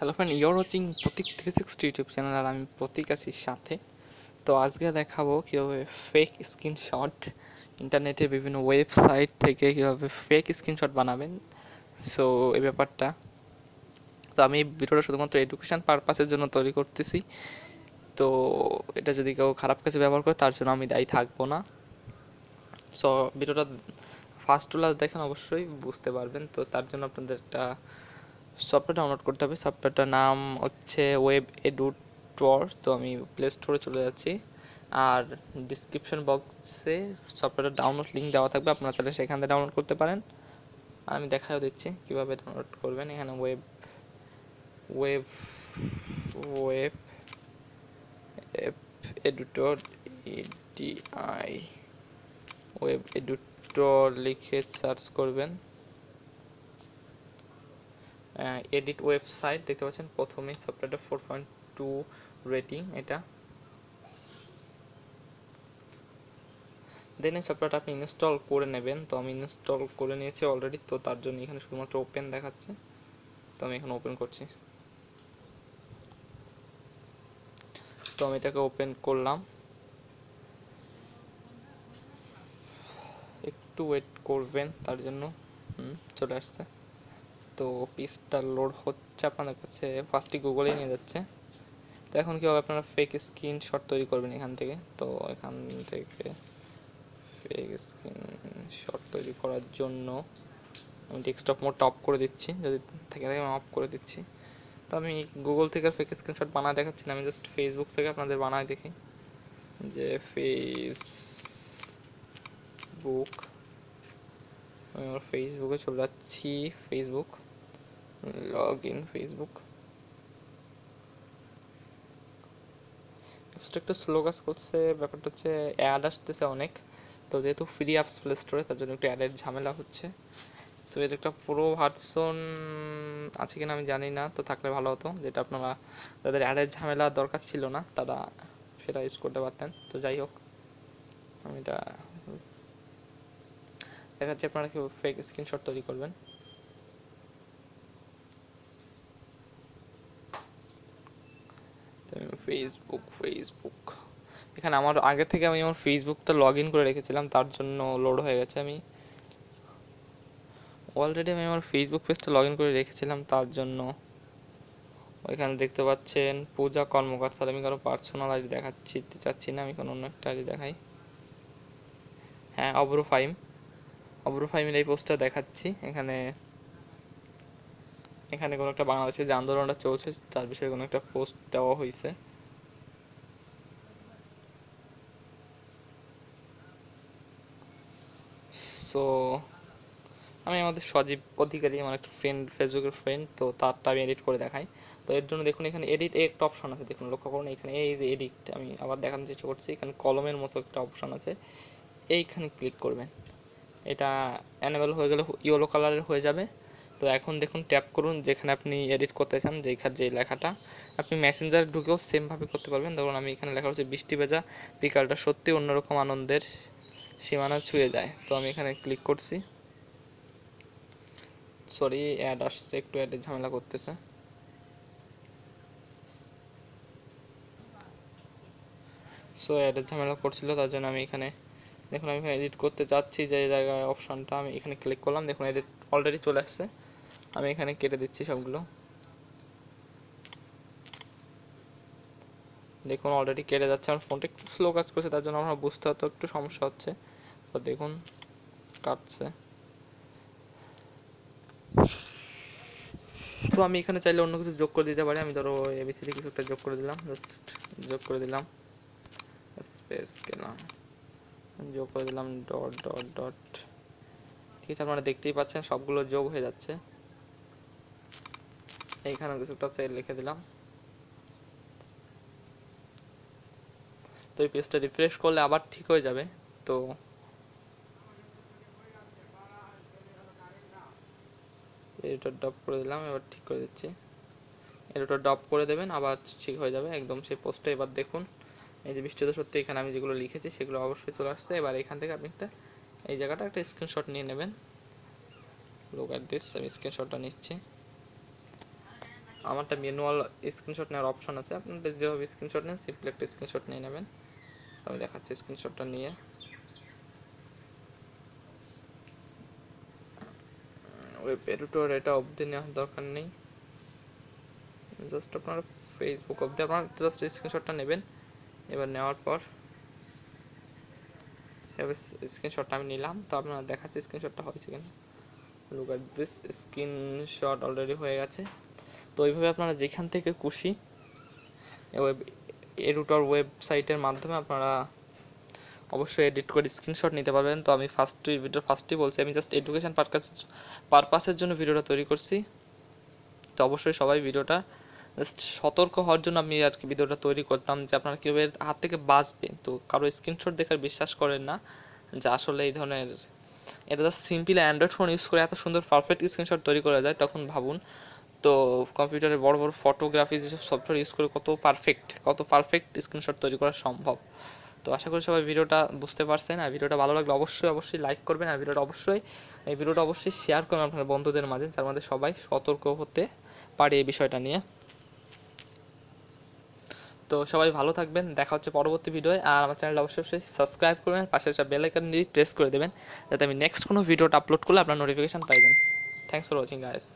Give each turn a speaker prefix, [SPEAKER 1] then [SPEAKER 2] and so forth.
[SPEAKER 1] hello friend your watching Pratik three sixty YouTube channel আর আমি প্রতীক আছি সাথে তো আজকে দেখাবো কীভাবে ফেক স্ক্রিনশট ইন্টারনেটের বিভিন্ন ওয়েবসাইট থেকে কীভাবে ফেক স্ক্রিনশট বানাবেন সো এই ব্যাপারটা তো আমি ভিডিওটা শুধুমাত্র এডুকেশান পারপাসের জন্য তৈরি করতেছি তো এটা যদি কেউ খারাপ কাছে ব্যবহার করে তার জন্য আমি দায়ী থাকবো না সো ভিডিওটা ফার্স্ট টু লাস্ট দেখেন অবশ্যই বুঝতে পারবেন তো তার জন্য আপনাদের একটা সফটওয়্যার ডাউনলোড করতে হবে সফটওয়্যারটার নাম হচ্ছে ওয়েব এডুটর তো আমি প্লে স্টোরে চলে যাচ্ছি আর ডিসক্রিপশন বক্সে সফটওয়্যারটা ডাউনলোড লিঙ্ক দেওয়া থাকবে আপনারা তাহলে সেখান থেকে ডাউনলোড করতে পারেন আমি দেখাও দিচ্ছি কীভাবে ডাউনলোড করবেন এখানে ওয়েব ওয়েব ওয়েব এডুটর এডিআই ওয়েব এডুটর লিখে সার্চ করবেন এডিট ওয়েবসাইট দেখতে পাচ্ছেন প্রথমে সফটওয়্যারটা ফোর পয়েন্ট টু রেটিং এটা দেন এই সফটওয়্যারটা আপনি ইনস্টল করে নেবেন তো আমি ইনস্টল করে নিয়েছি অলরেডি তো তার জন্য এখানে শুধুমাত্র ওপেন দেখাচ্ছে তো আমি এখানে ওপেন করছি তো আমি এটাকে ওপেন করলাম একটু ওয়েট করবেন তার জন্য হুম চলে আসছে তো অফিসটা লোড হচ্ছে আপনাদের কাছে ফার্স্টই গুগলে নিয়ে যাচ্ছে তো এখন কীভাবে আপনারা ফেক স্ক্রিনশট তৈরি করবেন এখান থেকে তো এখান থেকে ফেক স্ক্রিনশট তৈরি করার জন্য আমি ডেস্কটপ মোড অফ করে দিচ্ছি যদি থেকে থাকে আমি অফ করে দিচ্ছি তো আমি গুগল থেকে ফেক স্ক্রিনশট বানায় দেখাচ্ছি না আমি জাস্ট ফেসবুক থেকে আপনাদের বানায় দেখি যে ফেসবুক আমি আমার ফেসবুকে চলে যাচ্ছি ফেসবুক লগ ইন ফেসবুক একটা স্লো কাজ করছে ব্যাপারটা হচ্ছে অ্যাড আসতেছে অনেক তো যেহেতু ফ্রি অ্যাপস প্লে স্টোরে তার জন্য একটু অ্যাডের ঝামেলা হচ্ছে তো এর একটা পুরো ভার্সন আছে কিনা আমি জানি না তো থাকলে ভালো হতো যেটা আপনারা তাদের অ্যাডের ঝামেলা দরকার ছিল না তারা সেটা ইউজ করতে পারতেন তো যাই হোক আমি এটা দেখা যাচ্ছে আপনারা কি ফেক স্ক্রিনশট তৈরি করবেন ফেসবুক ফেসবুক এখানে আমার আগে থেকে আমি আমার ফেসবুকটা লগ ইন করে রেখেছিলাম তার জন্য লোড হয়ে গেছে আমি অলরেডি আমি আমার ফেসবুক পেজটা লগ ইন করে রেখেছিলাম তার জন্য ওইখানে দেখতে পাচ্ছেন পূজা কর্মকার আমি কারো পার্সোনাল আইডি দেখাচ্ছি চাচ্ছি না আমি কোনো অন্য একটা আইডি দেখাই হ্যাঁ অব্রু ফাইম অব্রু ফাইমের এই পোস্টটা দেখাচ্ছি এখানে এখানে কোনো একটা বাংলাদেশের যে আন্দোলনটা চলছে তার বিষয়ে কোনো একটা পোস্ট দেওয়া হয়েছে সো আমি আমাদের সজীব অধিকারী আমার একটা ফ্রেন্ড ফেসবুকের ফ্রেন্ড তো তারটা আমি এডিট করে দেখাই তো এর জন্য দেখুন এখানে এডিট একটা অপশন আছে দেখুন লক্ষ্য করুন এখানে এই যে এডিট আমি আবার দেখানোর চেষ্টা করছি এখানে কলমের মতো একটা অপশান আছে এইখানে ক্লিক করবেন এটা অ্যানেবল হয়ে গেলে ইয়েলো কালারের হয়ে যাবে তো এখন দেখুন ট্যাপ করুন যেখানে আপনি এডিট করতে চান যেখান যে লেখাটা আপনি মেসেঞ্জার ঢুকেও সেমভাবে করতে পারবেন ধরুন আমি এখানে লেখা হচ্ছে বৃষ্টি ভেজা বিকালটা সত্যি অন্যরকম আনন্দের সীমানা ছুঁয়ে যায় তো আমি এখানে ক্লিক করছি সরি অ্যাড আসছে একটু অ্যাডে ঝামেলা করতেছে সো অ্যাডের ঝামেলা করছিল তার জন্য আমি এখানে দেখুন আমি এখানে এডিট করতে চাচ্ছি যে জায়গায় অপশানটা আমি এখানে ক্লিক করলাম দেখুন এডিট অলরেডি চলে আসছে আমি এখানে কেটে দিচ্ছি সবগুলো দেখুন অলরেডি কেটে যাচ্ছে আমার ফোনটা একটু স্লো কাজ করছে তার জন্য আমার বুঝতে হতো একটু সমস্যা হচ্ছে তো দেখুন কাটছে তো আমি এখানে চাইলে অন্য কিছু যোগ করে দিতে পারি আমি ধরো এবিসিডি কিছু একটা যোগ করে দিলাম জাস্ট যোগ করে দিলাম স্পেস গেলাম যোগ করে দিলাম ডট ডট ডট ঠিক আছে আপনারা দেখতেই পাচ্ছেন সবগুলো যোগ হয়ে যাচ্ছে এইখানে কিছু একটা সেল লিখে দিলাম তো এই পেজটা রিফ্রেশ করলে আবার ঠিক হয়ে যাবে তো এটা ডপ করে দিলাম এবার ঠিক করে দিচ্ছি এটা ডপ করে দেবেন আবার ঠিক হয়ে যাবে একদম সেই পোস্টটা এবার দেখুন এই যে বৃষ্টিতে সত্যি এখানে আমি যেগুলো লিখেছি সেগুলো অবশ্যই চলে আসছে এবার এখান থেকে আপনি একটা এই জায়গাটা একটা স্ক্রিনশট নিয়ে নেবেন লুক অ্যাট দিস আমি স্ক্রিনশটটা নিচ্ছি আমারটা ম্যানুয়াল স্ক্রিনশট নেওয়ার অপশন আছে আপনাদের যেভাবে স্ক্রিনশট নেন সিম্পলি একটা স্ক্রিনশট নিয়ে নেবেন আমি দেখাচ্ছি স্ক্রিনশটটা নিয়ে ওয়েব এডিটর এটা অবধি নেওয়ার দরকার নেই জাস্ট আপনার ফেসবুক অবধি আপনার জাস্ট স্ক্রিনশটটা নেবেন এবার নেওয়ার পর এবার স্ক্রিনশটটা আমি নিলাম তো আপনারা দেখাচ্ছি স্ক্রিনশটটা হয়েছে কিনা look at this screenshot already হয়ে গেছে তো ওইভাবে আপনারা যেখান থেকে খুশি ওয়েব এরুটর ওয়েবসাইটের মাধ্যমে আপনারা অবশ্যই এডিট করে স্ক্রিনশট নিতে পারবেন তো আমি ফার্স্ট ভিডিও ফার্স্টই বলছি আমি জাস্ট এডুকেশান পারপাস পারপাসের জন্য ভিডিওটা তৈরি করছি তো অবশ্যই সবাই ভিডিওটা জাস্ট সতর্ক হওয়ার জন্য আমি আর কি ভিডিওটা তৈরি করতাম যে আপনারা কীভাবে হাত থেকে বাঁচবেন তো কারো স্ক্রিনশট দেখার বিশ্বাস করেন না যে আসলে এই ধরনের এটা just simply android phone use করে এত সুন্দর পারফেক্ট স্ক্রিনশট তৈরি করা যায় তখন ভাবুন তো কম্পিউটারে বড় বড় ফটোগ্রাফি যেসব সফটওয়্যার ইউজ করে কত পারফেক্ট কত পারফেক্ট স্ক্রিনশট তৈরি করা সম্ভব তো আশা করি সবাই ভিডিওটা বুঝতে পারছেন আর ভিডিওটা ভালো লাগলে অবশ্যই অবশ্যই লাইক করবেন আর ভিডিওটা অবশ্যই এই ভিডিওটা অবশ্যই শেয়ার করবেন আপনার বন্ধুদের মাঝে যার মধ্যে সবাই সতর্ক হতে পারে এই বিষয়টা নিয়ে তো সবাই ভালো থাকবেন দেখা হচ্ছে পরবর্তী ভিডিওয় আর আমার চ্যানেলটা অবশ্যই সাবস্ক্রাইব করবেন পাশে একটা বেল আইকন দিয়ে প্রেস করে দেবেন যাতে আমি নেক্সট কোনো ভিডিওটা আপলোড করলে আপনার নোটিফিকেশান পাই যান থ্যাংকস ফর ওয়াচিং গাইস